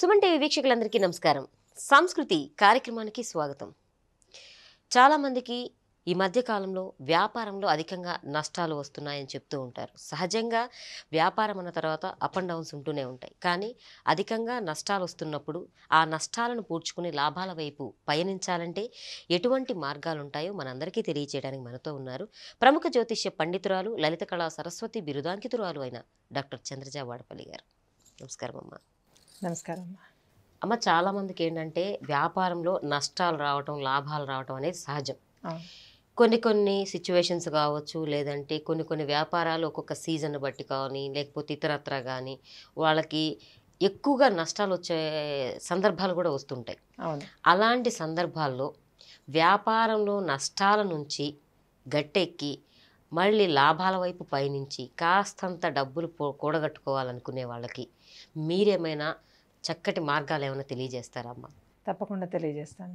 Suman TV వీక్షకులందరికీ నమస్కారం సంస్కృతి కార్యక్రమానికి స్వాగతం చాలామందికి ఈ మధ్యకాలంలో వ్యాపారంలో అధికంగా నష్టాలు వస్తున్నాయని చెప్తూ ఉంటారు సహజంగా వ్యాపారం అన్న తర్వాత అప్ అండ్ డౌన్స్ ఉంటూనే ఉంటాయి కానీ అధికంగా నష్టాలు వస్తున్నప్పుడు ఆ నష్టాలను పూడ్చుకుని లాభాల వైపు పయనించాలంటే ఎటువంటి మార్గాలు ఉంటాయో మనందరికీ తెలియచేయడానికి మనతో ఉన్నారు ప్రముఖ జ్యోతిష్య పండితురాలు లలిత కళా సరస్వతి బిరుదాంకితురాలు అయిన డాక్టర్ చంద్రజా వాడపల్లి గారు నమస్కారం అమ్మా నమస్కారం అమ్మ చాలా మందికి ఏంటంటే వ్యాపారంలో నష్టాలు రావటం లాభాలు రావటం అనేది సహజం కొన్ని కొన్ని సిచ్యువేషన్స్ కావచ్చు లేదంటే కొన్ని కొన్ని వ్యాపారాలు ఒక్కొక్క సీజన్ బట్టి కానీ లేకపోతే ఇతరత్ర కానీ వాళ్ళకి ఎక్కువగా నష్టాలు వచ్చే సందర్భాలు కూడా వస్తుంటాయి అలాంటి సందర్భాల్లో వ్యాపారంలో నష్టాల నుంచి గట్టెక్కి మళ్ళీ లాభాల వైపు పయనించి కాస్తంత డబ్బులు కూడగట్టుకోవాలనుకునే వాళ్ళకి మీరేమైనా చక్కటి మార్గాలు ఏమైనా తెలియజేస్తారమ్మా తప్పకుండా తెలియజేస్తాను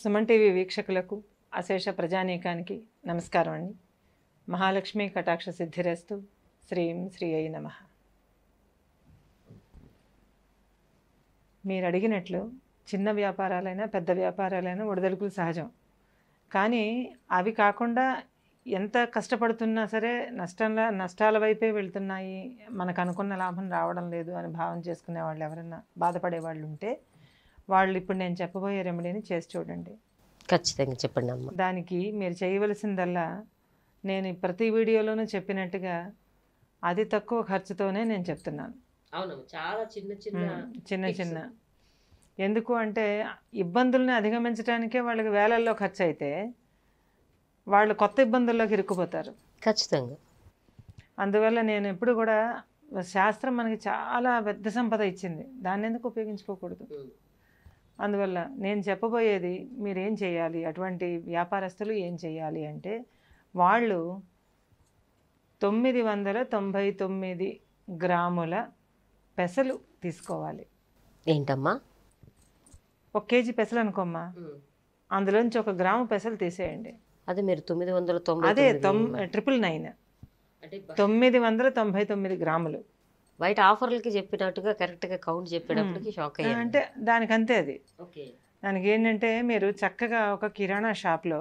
సుమన్ టీవీ వీక్షకులకు అశేష ప్రజానీకానికి నమస్కారం అండి మహాలక్ష్మి కటాక్ష సిద్ధిరేస్తు శ్రీం శ్రీ అయి నమ మీరు అడిగినట్లు చిన్న వ్యాపారాలైనా పెద్ద వ్యాపారాలైనా ఒడిదడుకులు సహజం కానీ అవి కాకుండా ఎంత కష్టపడుతున్నా సరే నష్టంలో నష్టాల వైపే వెళ్తున్నాయి మనకు అనుకున్న లాభం రావడం లేదు అని భావం చేసుకునే వాళ్ళు ఎవరైనా బాధపడే వాళ్ళు ఉంటే వాళ్ళు ఇప్పుడు నేను చెప్పబోయే రెమెడీని చేసి చూడండి ఖచ్చితంగా చెప్పండి అమ్మ దానికి మీరు చేయవలసిందల్లా నేను ప్రతి వీడియోలోనూ చెప్పినట్టుగా అతి తక్కువ ఖర్చుతోనే నేను చెప్తున్నాను అవును చాలా చిన్న చిన్న చిన్న చిన్న ఎందుకు అంటే ఇబ్బందుల్ని అధిగమించడానికే వాళ్ళకి వేలల్లో ఖర్చు అయితే వాళ్ళు కొత్త ఇబ్బందుల్లోకి ఇరుక్కుపోతారు ఖచ్చితంగా అందువల్ల నేను ఎప్పుడు కూడా శాస్త్రం మనకి చాలా పెద్ద సంపద ఇచ్చింది దాన్ని ఎందుకు ఉపయోగించుకోకూడదు అందువల్ల నేను చెప్పబోయేది మీరేం చేయాలి అటువంటి వ్యాపారస్తులు ఏం చేయాలి అంటే వాళ్ళు తొమ్మిది వందల తొంభై తొమ్మిది గ్రాముల పెసలు తీసుకోవాలి ఏంటమ్మా ఒక కేజీ పెసలు అనుకోమ్మా అందులోంచి ఒక గ్రాము పెసలు తీసేయండి అది మీరు తొమ్మిది వందల తొంభై అదే ట్రిపుల్ నైన్ తొమ్మిది వందల తొంభై తొమ్మిది గ్రాములు బయట ఆఫర్లకి చెప్పినట్టుగా కరెక్ట్గా కౌంట్ చెప్పేటప్పటికి షాక్ అయ్యి అంటే దానికి అంతే అది దానికి ఏంటంటే మీరు చక్కగా ఒక కిరాణా షాప్లో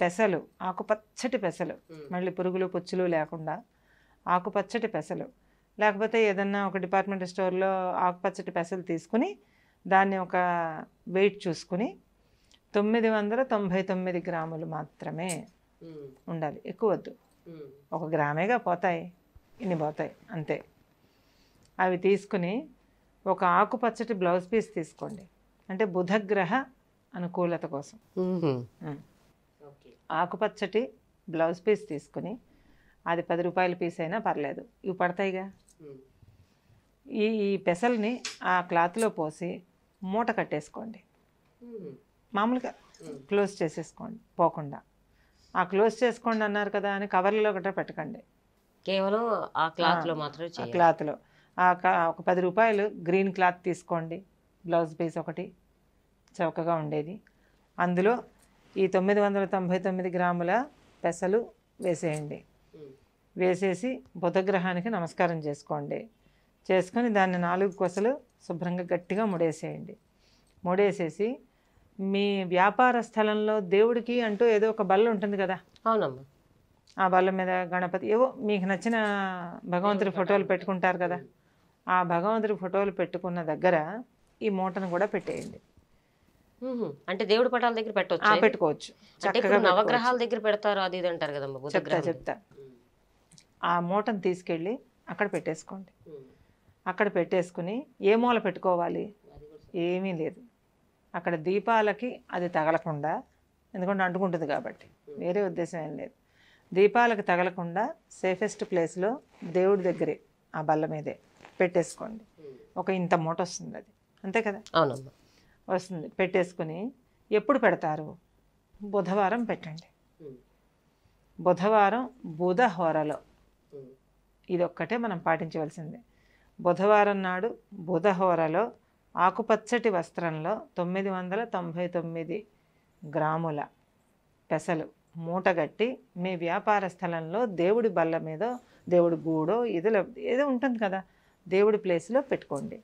పెసలు ఆకుపచ్చటి పెసలు మళ్ళీ పురుగులు పుచ్చులు లేకుండా ఆకుపచ్చటి పెసలు లేకపోతే ఏదన్నా ఒక డిపార్ట్మెంట్ స్టోర్లో ఆకుపచ్చటి పెసలు తీసుకుని దాన్ని ఒక వెయిట్ చూసుకుని తొమ్మిది వందల తొంభై తొమ్మిది గ్రాములు మాత్రమే ఉండాలి ఎక్కువ వద్దు ఒక గ్రామేగా పోతాయి ఇన్ని పోతాయి అంతే అవి తీసుకుని ఒక ఆకుపచ్చటి బ్లౌజ్ పీస్ తీసుకోండి అంటే బుధగ్రహ అనుకూలత కోసం ఆకుపచ్చటి బ్లౌజ్ పీస్ తీసుకుని అది పది రూపాయల పీస్ అయినా పర్లేదు ఇవి పడతాయిగా ఈ ఈ పెసల్ని ఆ క్లాత్లో పోసి మూట కట్టేసుకోండి మామూలుగా క్లోజ్ చేసేసుకోండి పోకుండా ఆ క్లోజ్ చేసుకోండి అన్నారు కదా అని కవర్లో గట్రా పెట్టకండి కేవలం ఆ క్లాత్లో మాత్రమే ఆ క్లాత్లో ఒక పది రూపాయలు గ్రీన్ క్లాత్ తీసుకోండి బ్లౌజ్ పీస్ ఒకటి చౌకగా ఉండేది అందులో ఈ తొమ్మిది వందల తొంభై తొమ్మిది గ్రాముల పెసలు వేసేయండి వేసేసి బుధగ్రహానికి నమస్కారం చేసుకోండి చేసుకొని దాన్ని నాలుగు కొసలు శుభ్రంగా గట్టిగా ముడేసేయండి ముడేసేసి మీ వ్యాపార స్థలంలో దేవుడికి అంటూ ఏదో ఒక బల్ల ఉంటుంది కదా అవునమ్మా ఆ బల్ల మీద గణపతి ఏవో మీకు నచ్చిన భగవంతుడి ఫోటోలు పెట్టుకుంటారు కదా ఆ భగవంతుడి ఫోటోలు పెట్టుకున్న దగ్గర ఈ మూటను కూడా పెట్టేయండి అంటే దేవుడి పటాల దగ్గర పెట్టవచ్చు పెట్టుకోవచ్చు నవగ్రహాల దగ్గర పెడతారు అది ఇది అంటారు కదమ్మా చెప్తా చెప్తా ఆ మూటను తీసుకెళ్ళి అక్కడ పెట్టేసుకోండి అక్కడ పెట్టేసుకుని ఏ మూల పెట్టుకోవాలి ఏమీ లేదు అక్కడ దీపాలకి అది తగలకుండా ఎందుకంటే అంటుకుంటుంది కాబట్టి వేరే ఉద్దేశం ఏం లేదు దీపాలకు తగలకుండా సేఫెస్ట్ ప్లేస్లో దేవుడి దగ్గరే ఆ బల్ల మీదే పెట్టేసుకోండి ఒక ఇంత మూట వస్తుంది అది అంతే కదా అవునమ్మా వస్తుంది పెట్టేసుకుని ఎప్పుడు పెడతారు బుధవారం పెట్టండి బుధవారం బుధ హోరలో ఇదొక్కటే మనం పాటించవలసిందే బుధవారం నాడు బుధ హోరలో ఆకుపచ్చటి వస్త్రంలో తొమ్మిది వందల తొంభై తొమ్మిది గ్రాముల పెసలు మూటగట్టి మీ వ్యాపార స్థలంలో దేవుడి బల్ల మీద దేవుడి గూడో ఏదో ఏదో ఉంటుంది కదా దేవుడి ప్లేస్లో పెట్టుకోండి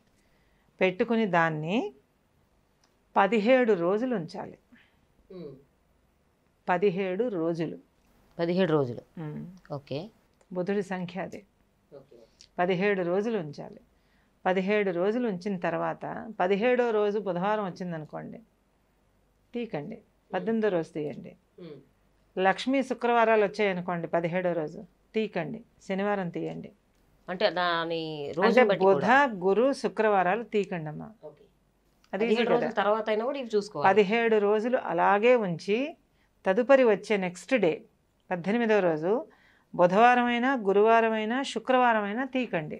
పెట్టుకుని దాన్ని పదిహేడు రోజులు ఉంచాలి పదిహేడు రోజులు పదిహేడు రోజులు ఓకే బుధుడి సంఖ్య అది పదిహేడు రోజులు ఉంచాలి పదిహేడు రోజులు ఉంచిన తర్వాత పదిహేడో రోజు బుధవారం వచ్చిందనుకోండి తీకండి పద్దెనిమిదో రోజు తీయండి లక్ష్మీ శుక్రవారాలు వచ్చాయనుకోండి పదిహేడో రోజు తీకండి శనివారం తీయండి అంటే దాని రోజు బుధ గురు శుక్రవారాలు తీకండి అమ్మా అది తర్వాత చూసుకో పదిహేడు రోజులు అలాగే ఉంచి తదుపరి వచ్చే నెక్స్ట్ డే పద్దెనిమిదో రోజు బుధవారమైనా గురువారమైనా శుక్రవారమైనా తీకండి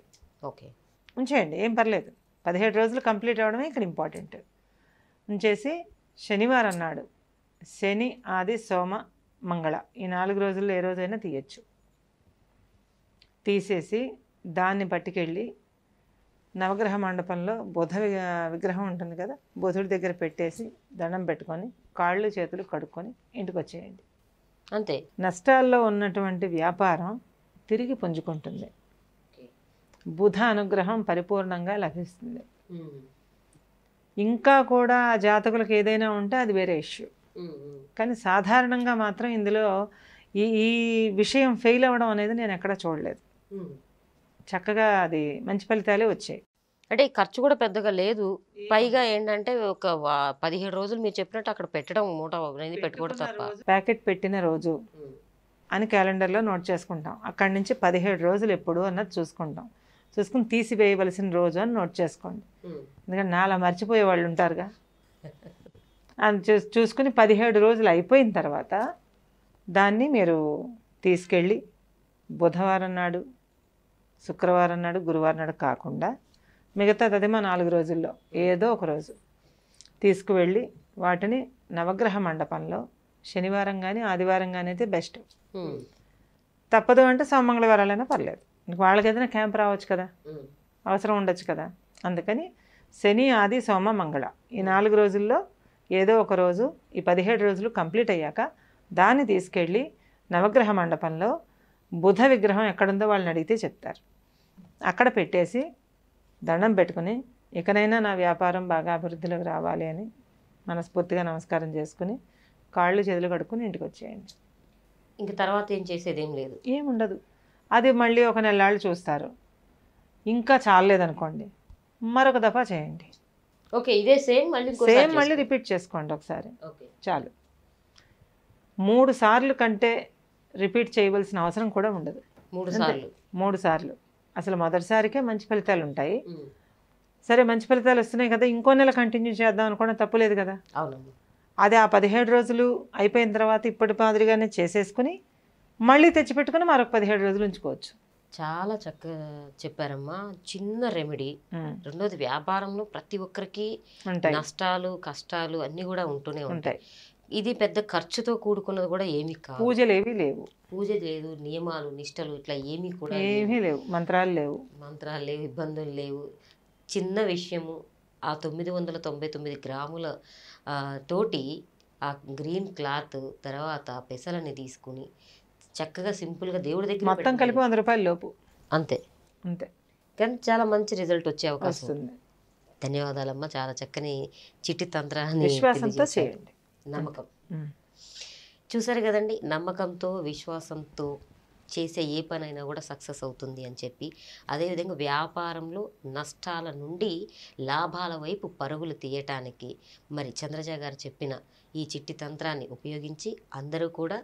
ఓకే ఉంచేయండి ఏం పర్లేదు పదిహేడు రోజులు కంప్లీట్ అవ్వడమే ఇక్కడ ఇంపార్టెంట్ ఉంచేసి శనివారం అన్నాడు శని ఆది సోమ మంగళ ఈ నాలుగు రోజుల్లో ఏ రోజైనా తీయచ్చు తీసేసి దాన్ని పట్టుకెళ్ళి నవగ్రహ మండపంలో బుధ విగ్రహం ఉంటుంది కదా బుధుడి దగ్గర పెట్టేసి దండం పెట్టుకొని కాళ్ళు చేతులు కడుక్కొని ఇంటికి వచ్చేయండి అంతే నష్టాల్లో ఉన్నటువంటి వ్యాపారం తిరిగి పుంజుకుంటుంది బుధ అనుగ్రహం పరిపూర్ణంగా లభిస్తుంది ఇంకా కూడా ఆ జాతకులకు ఏదైనా ఉంటే అది వేరే ఇష్యూ కానీ సాధారణంగా మాత్రం ఇందులో ఈ ఈ విషయం ఫెయిల్ అవ్వడం అనేది నేను ఎక్కడా చూడలేదు చక్కగా అది మంచి ఫలితాలే వచ్చాయి అంటే ఖర్చు కూడా పెద్దగా లేదు పైగా ఏంటంటే ఒక పదిహేడు రోజులు మీరు చెప్పినట్టు అక్కడ పెట్టడం మూట పెట్టుకోవడం తప్ప ప్యాకెట్ పెట్టిన రోజు అని క్యాలెండర్లో నోట్ చేసుకుంటాం అక్కడి నుంచి పదిహేడు రోజులు ఎప్పుడు అన్నది చూసుకుంటాం చూసుకుని తీసివేయవలసిన రోజు అని నోట్ చేసుకోండి ఎందుకంటే నాలా మర్చిపోయే వాళ్ళు ఉంటారుగా అని చూ చూసుకుని పదిహేడు రోజులు అయిపోయిన తర్వాత దాన్ని మీరు తీసుకెళ్ళి బుధవారం నాడు శుక్రవారం నాడు గురువారం నాడు కాకుండా మిగతా అదేమో నాలుగు రోజుల్లో ఏదో ఒక రోజు తీసుకువెళ్ళి వాటిని నవగ్రహ మండపంలో శనివారం కానీ ఆదివారం కానీ అయితే బెస్ట్ తప్పదు అంటే సోమంగళవారాలైనా పర్లేదు వాళ్ళకి క్యాంప్ రావచ్చు కదా అవసరం ఉండొచ్చు కదా అందుకని శని ఆది సోమ మంగళ ఈ నాలుగు రోజుల్లో ఏదో ఒక రోజు ఈ పదిహేడు రోజులు కంప్లీట్ అయ్యాక దాన్ని తీసుకెళ్ళి నవగ్రహ మండపంలో బుధ విగ్రహం ఎక్కడుందో వాళ్ళని అడిగితే చెప్తారు అక్కడ పెట్టేసి దండం పెట్టుకుని ఇకనైనా నా వ్యాపారం బాగా అభివృద్ధిలోకి రావాలి అని మనస్ఫూర్తిగా నమస్కారం చేసుకుని కాళ్ళు చేతులు కడుక్కుని ఇంటికి వచ్చేయండి ఇంక తర్వాత ఏం చేసేది ఏం లేదు ఏముండదు అది మళ్ళీ ఒక నెలాళ్ళు చూస్తారు ఇంకా చాలలేదనుకోండి మరొక దఫా చేయండి ఓకే ఇదే సేమ్ మళ్ళీ సేమ్ మళ్ళీ రిపీట్ చేసుకోండి ఒకసారి చాలు మూడు సార్లు కంటే రిపీట్ చేయవలసిన అవసరం కూడా ఉండదు మూడు సార్లు మూడు సార్లు అసలు మొదటిసారికే మంచి ఫలితాలు ఉంటాయి సరే మంచి ఫలితాలు వస్తున్నాయి కదా ఇంకో నెల కంటిన్యూ చేద్దాం అనుకోవడం తప్పులేదు కదా అది ఆ పదిహేడు రోజులు అయిపోయిన తర్వాత ఇప్పటి మాదిరిగానే చేసేసుకుని మళ్ళీ తెచ్చిపెట్టుకుని మరొక పదిహేడు రోజులు ఉంచుకోవచ్చు చాలా చక్కగా చెప్పారమ్మా చిన్న రెమెడీ రెండోది వ్యాపారంలో ప్రతి ఒక్కరికి నష్టాలు కష్టాలు అన్నీ కూడా ఉంటూనే ఉంటాయి ఇది పెద్ద ఖర్చుతో కూడుకున్నది కూడా ఏమి కాదు పూజలు ఏమీ లేవు పూజ లేదు నియమాలు నిష్టలు ఇట్లా ఏమీ కూడా ఏమీ లేవు మంత్రాలు లేవు మంత్రాలు లేవు ఇబ్బందులు లేవు చిన్న విషయము ఆ తొమ్మిది వందల తొంభై తొమ్మిది గ్రాముల తోటి ఆ గ్రీన్ క్లాత్ తర్వాత పెసలని తీసుకుని చక్కగా సింపుల్గా దేవుడి దగ్గర మొత్తం కలిపి వంద రూపాయల లోపు అంతే అంతే కానీ చాలా మంచి రిజల్ట్ వచ్చే అవకాశం ఉంది ధన్యవాదాలమ్మా చాలా చక్కని చిట్టి తంత్రాన్ని విశ్వాసంతో చేయండి నమ్మకం చూసారు కదండి నమ్మకంతో విశ్వాసంతో చేసే ఏ పనైనా కూడా సక్సెస్ అవుతుంది అని చెప్పి అదేవిధంగా వ్యాపారంలో నష్టాల నుండి లాభాల వైపు పరుగులు తీయటానికి మరి చంద్రజ గారు చెప్పిన ఈ చిట్టి తంత్రాన్ని ఉపయోగించి అందరూ కూడా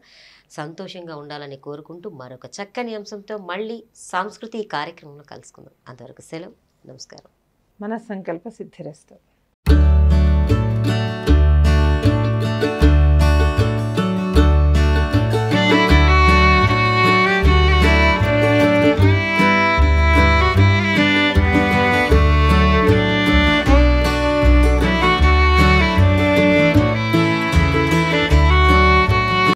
సంతోషంగా ఉండాలని కోరుకుంటూ మరొక చక్కని అంశంతో మళ్ళీ సాంస్కృతిక కార్యక్రమంలో కలుసుకుందాం అంతవరకు సెలవు నమస్కారం మన సంకల్ప సిద్ధిరస్తుంది